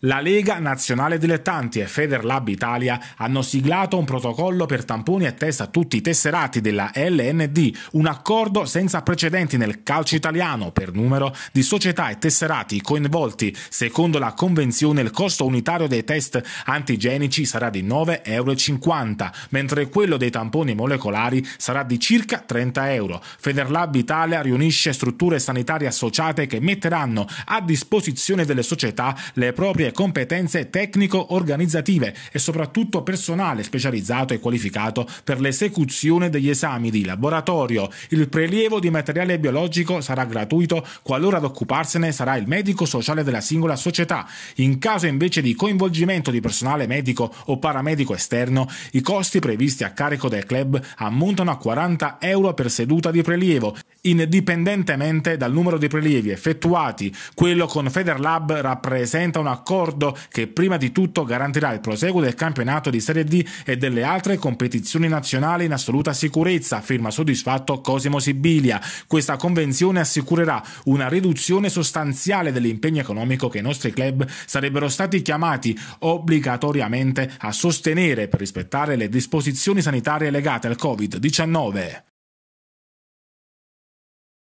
La Lega Nazionale Dilettanti e Federlab Italia hanno siglato un protocollo per tamponi e test a tutti i tesserati della LND, un accordo senza precedenti nel calcio italiano per numero di società e tesserati coinvolti. Secondo la convenzione il costo unitario dei test antigenici sarà di 9,50 euro, mentre quello dei tamponi molecolari sarà di circa 30 euro. Federlab Italia riunisce strutture sanitarie associate che metteranno a disposizione delle società le proprie approfondire competenze tecnico-organizzative e soprattutto personale specializzato e qualificato per l'esecuzione degli esami di laboratorio. Il prelievo di materiale biologico sarà gratuito qualora ad occuparsene sarà il medico sociale della singola società. In caso invece di coinvolgimento di personale medico o paramedico esterno, i costi previsti a carico del club ammontano a 40 euro per seduta di prelievo indipendentemente dal numero di prelievi effettuati. Quello con Federlab rappresenta un accordo che prima di tutto garantirà il proseguo del campionato di Serie D e delle altre competizioni nazionali in assoluta sicurezza, firma soddisfatto Cosimo Sibilia. Questa convenzione assicurerà una riduzione sostanziale dell'impegno economico che i nostri club sarebbero stati chiamati obbligatoriamente a sostenere per rispettare le disposizioni sanitarie legate al Covid-19.